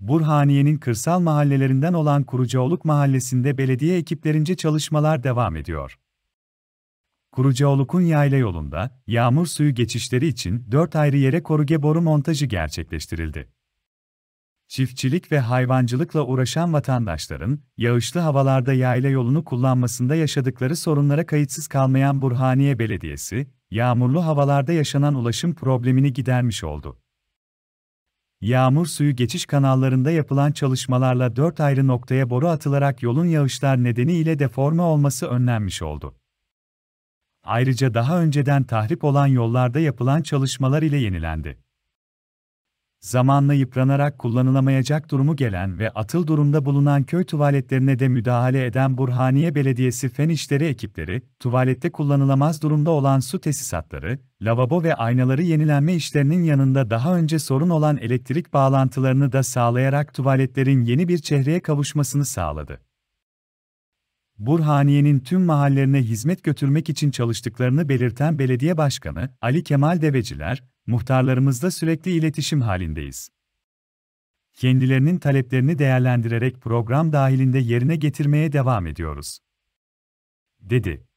Burhaniye'nin kırsal mahallelerinden olan Kurucaoluk Mahallesi'nde belediye ekiplerince çalışmalar devam ediyor. Kurucaoluk'un yayla yolunda, yağmur suyu geçişleri için dört ayrı yere koruge boru montajı gerçekleştirildi. Çiftçilik ve hayvancılıkla uğraşan vatandaşların, yağışlı havalarda yayla yolunu kullanmasında yaşadıkları sorunlara kayıtsız kalmayan Burhaniye Belediyesi, yağmurlu havalarda yaşanan ulaşım problemini gidermiş oldu yağmur suyu geçiş kanallarında yapılan çalışmalarla dört ayrı noktaya boru atılarak yolun yağışlar nedeniyle deforme olması önlenmiş oldu. Ayrıca daha önceden tahrip olan yollarda yapılan çalışmalar ile yenilendi zamanla yıpranarak kullanılamayacak durumu gelen ve atıl durumda bulunan köy tuvaletlerine de müdahale eden Burhaniye Belediyesi Fen İşleri ekipleri, tuvalette kullanılamaz durumda olan su tesisatları, lavabo ve aynaları yenilenme işlerinin yanında daha önce sorun olan elektrik bağlantılarını da sağlayarak tuvaletlerin yeni bir çehreye kavuşmasını sağladı. Burhaniye'nin tüm mahallelerine hizmet götürmek için çalıştıklarını belirten Belediye Başkanı Ali Kemal Deveciler, muhtarlarımızla sürekli iletişim halindeyiz. Kendilerinin taleplerini değerlendirerek program dahilinde yerine getirmeye devam ediyoruz. Dedi.